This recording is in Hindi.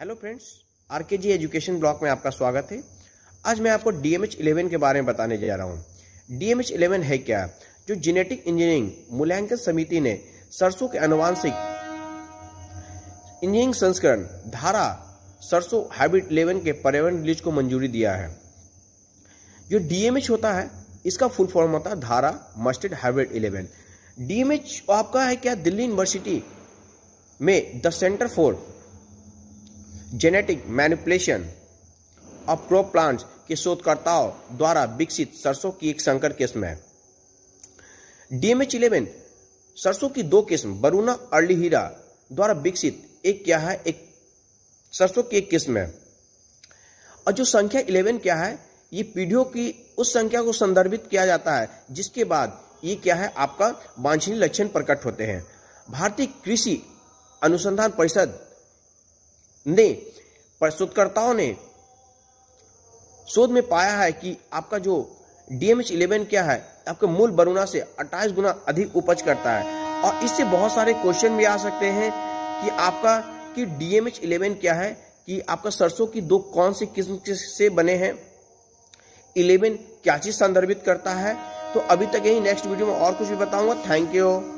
hello friends RKG education blog में आपका स्वागत है आज मैं आपको डी एम एच इलेवन के बारे में बताने जा रहा हूँ डी एम एच इलेवन है क्या जो जेनेटिक इंजीनियरिंग मूल्यांकन समिति ने सरसों के अनुवांशिक इंजीनियरिंग संस्करण धारा सरसों हाइब्रिड इलेवन के पर्यावरण रिलीज को मंजूरी दिया है जो डीएमएच होता है इसका फुल फॉर्म होता है धारा मस्टर्ड हाइब्रिड इलेवन डीएमएच आपका है क्या दिल्ली यूनिवर्सिटी में the centre for genetic manipulation of crop plants के शोधकर्ताओं द्वारा विकसित सरसों की एक संकर किस्म है डीएमएच इलेवन सरसों की दो किस्म बरूना हीरा द्वारा विकसित एक क्या है एक सरसों की एक किस्म है और जो संख्या इलेवन क्या है ये पीढ़ियों की उस संख्या को संदर्भित किया जाता है जिसके बाद ये क्या है आपका वांछनीय लक्षण प्रकट होते हैं भारतीय कृषि अनुसंधान परिषद ने प्रस्तुतकर्ताओं ने शोध में पाया है कि आपका जो डीएमएच इलेवन क्या है आपके मूल बरुणा से 28 गुना अधिक उपज करता है और इससे बहुत सारे क्वेश्चन भी आ सकते हैं कि आपका कि डीएमएच इलेवन क्या है कि आपका सरसों की दो कौन सी किस्म से बने हैं इलेवन क्या चीज संदर्भित करता है तो अभी तक यही नेक्स्ट वीडियो में और कुछ भी बताऊंगा थैंक यू